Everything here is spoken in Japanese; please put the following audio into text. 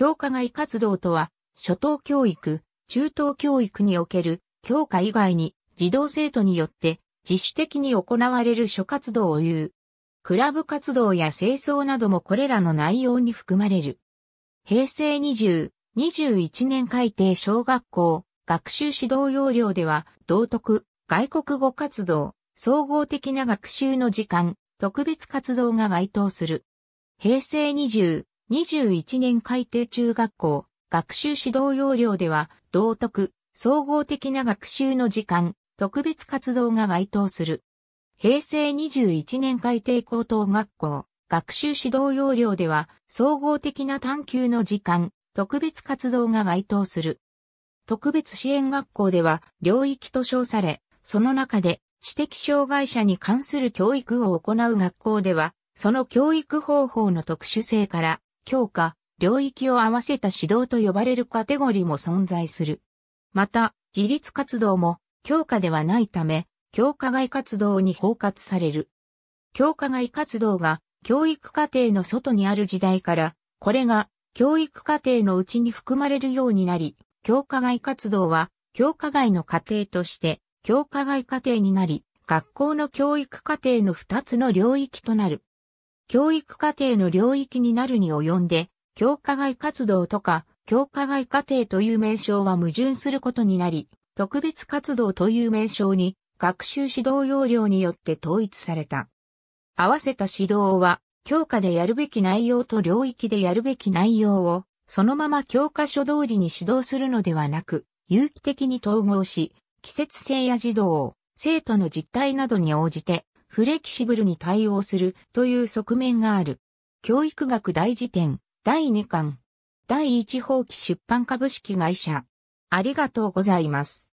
教科外活動とは、初等教育、中等教育における教科以外に児童生徒によって自主的に行われる諸活動を言う。クラブ活動や清掃などもこれらの内容に含まれる。平成20、21年改定小学校、学習指導要領では、道徳、外国語活動、総合的な学習の時間、特別活動が該当する。平成20、21年改定中学校、学習指導要領では、道徳、総合的な学習の時間、特別活動が該当する。平成21年改定高等学校、学習指導要領では、総合的な探求の時間、特別活動が該当する。特別支援学校では、領域と称され、その中で、知的障害者に関する教育を行う学校では、その教育方法の特殊性から、強化、領域を合わせた指導と呼ばれるカテゴリーも存在する。また、自立活動も強化ではないため、強化外活動に包括される。強化外活動が教育課程の外にある時代から、これが教育課程のうちに含まれるようになり、教科外活動は教科外の課程として教科外課程になり、学校の教育課程の2つの領域となる。教育課程の領域になるに及んで、教科外活動とか、教科外課程という名称は矛盾することになり、特別活動という名称に学習指導要領によって統一された。合わせた指導は、教科でやるべき内容と領域でやるべき内容を、そのまま教科書通りに指導するのではなく、有機的に統合し、季節性や児童、生徒の実態などに応じてフレキシブルに対応するという側面がある。教育学大辞典第2巻第1放棄出版株式会社ありがとうございます。